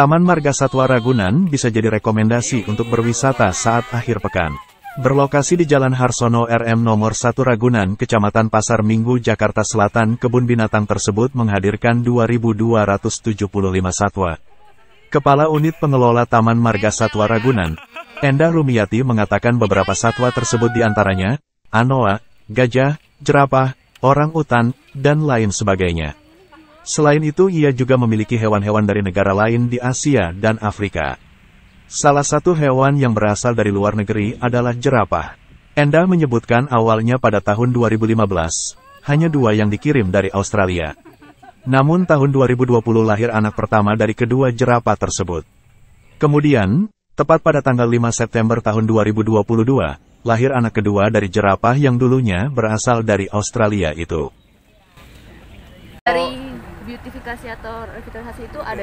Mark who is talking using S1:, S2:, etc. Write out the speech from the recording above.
S1: Taman Marga Satwa Ragunan bisa jadi rekomendasi untuk berwisata saat akhir pekan. Berlokasi di Jalan Harsono RM nomor 1 Ragunan, Kecamatan Pasar Minggu, Jakarta Selatan, kebun binatang tersebut menghadirkan 2.275 satwa. Kepala Unit Pengelola Taman Marga Satwa Ragunan, Endah Rumiati mengatakan beberapa satwa tersebut diantaranya, anoa, gajah, jerapah, orang utan, dan lain sebagainya. Selain itu ia juga memiliki hewan-hewan dari negara lain di Asia dan Afrika. Salah satu hewan yang berasal dari luar negeri adalah jerapah. Enda menyebutkan awalnya pada tahun 2015, hanya dua yang dikirim dari Australia. Namun tahun 2020 lahir anak pertama dari kedua jerapah tersebut. Kemudian, tepat pada tanggal 5 September tahun 2022, lahir anak kedua dari jerapah yang dulunya berasal dari Australia itu
S2: beautifikasi atau revitalisasi itu ada